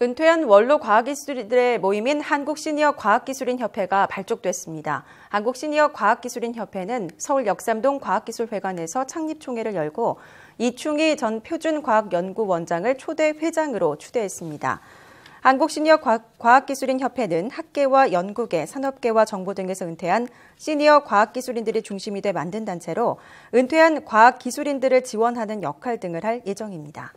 은퇴한 원로 과학기술들의 모임인 한국시니어 과학기술인협회가 발족됐습니다. 한국시니어 과학기술인협회는 서울 역삼동 과학기술회관에서 창립총회를 열고 이충희 전 표준과학연구원장을 초대 회장으로 추대했습니다. 한국시니어 과학기술인협회는 학계와 연구계, 산업계와 정보 등에서 은퇴한 시니어 과학기술인들이 중심이 돼 만든 단체로 은퇴한 과학기술인들을 지원하는 역할 등을 할 예정입니다.